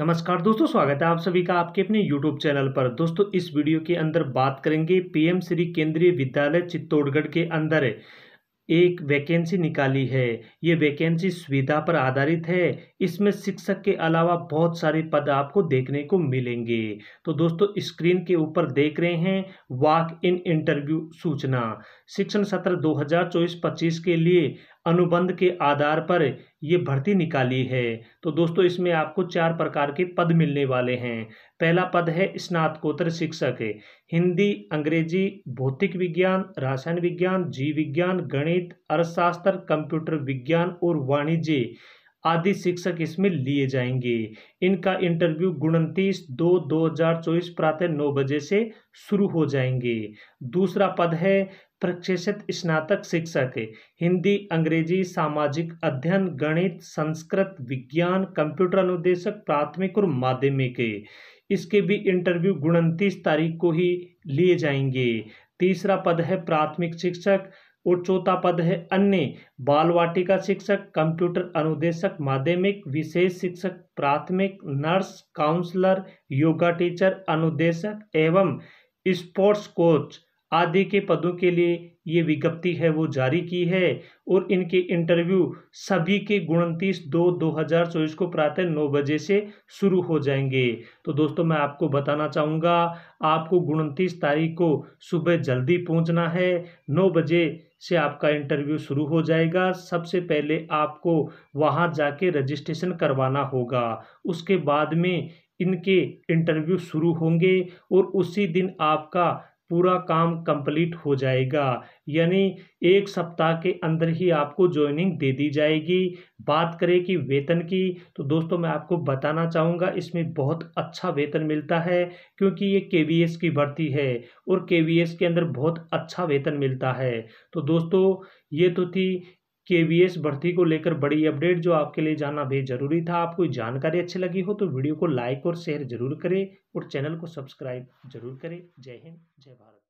नमस्कार दोस्तों स्वागत है आप सभी का आपके अपने YouTube चैनल पर दोस्तों इस वीडियो के अंदर बात करेंगे पीएम श्री केंद्रीय विद्यालय चित्तौड़गढ़ के अंदर एक वैकेंसी निकाली है ये वैकेंसी सुविधा पर आधारित है इसमें शिक्षक के अलावा बहुत सारे पद आपको देखने को मिलेंगे तो दोस्तों स्क्रीन के ऊपर देख रहे हैं वाक इन इंटरव्यू सूचना शिक्षण सत्र 2024-25 के लिए अनुबंध के आधार पर ये भर्ती निकाली है तो दोस्तों इसमें आपको चार प्रकार के पद मिलने वाले हैं पहला पद है स्नातकोत्तर शिक्षक हिंदी अंग्रेजी भौतिक विज्ञान रसायन विज्ञान जीव विज्ञान गणित अर्थशास्त्र कंप्यूटर विज्ञान और वाणिज्य आदि शिक्षक इसमें लिए जाएंगे इनका इंटरव्यू उनतीस दो दो हजार चौबीस प्रातः नौ बजे से शुरू हो जाएंगे दूसरा पद है प्रशिक्षित स्नातक शिक्षक हिंदी अंग्रेजी सामाजिक अध्ययन गणित संस्कृत विज्ञान कंप्यूटर अनुदेशक प्राथमिक और माध्यमिक है इसके भी इंटरव्यू उनतीस तारीख को ही लिए जाएंगे तीसरा पद है प्राथमिक शिक्षक और चौथा पद है अन्य बाल वाटिका शिक्षक कंप्यूटर अनुदेशक माध्यमिक विशेष शिक्षक प्राथमिक नर्स काउंसलर योगा टीचर अनुदेशक एवं स्पोर्ट्स कोच आदि के पदों के लिए ये विज्ञप्ति है वो जारी की है और इनके इंटरव्यू सभी के उनतीस दो दो हज़ार चौबीस को प्रातः नौ बजे से शुरू हो जाएंगे तो दोस्तों मैं आपको बताना चाहूँगा आपको उनतीस तारीख को सुबह जल्दी पहुँचना है नौ बजे से आपका इंटरव्यू शुरू हो जाएगा सबसे पहले आपको वहाँ जाके रजिस्ट्रेशन करवाना होगा उसके बाद में इनके इंटरव्यू शुरू होंगे और उसी दिन आपका पूरा काम कंप्लीट हो जाएगा यानी एक सप्ताह के अंदर ही आपको ज्वाइनिंग दे दी जाएगी बात करें कि वेतन की तो दोस्तों मैं आपको बताना चाहूँगा इसमें बहुत अच्छा वेतन मिलता है क्योंकि ये के की भर्ती है और के के अंदर बहुत अच्छा वेतन मिलता है तो दोस्तों ये तो थी के भर्ती को लेकर बड़ी अपडेट जो आपके लिए जानना बेहद जरूरी था आपको जानकारी अच्छी लगी हो तो वीडियो को लाइक और शेयर जरूर करें और चैनल को सब्सक्राइब जरूर करें जय हिंद जय भारत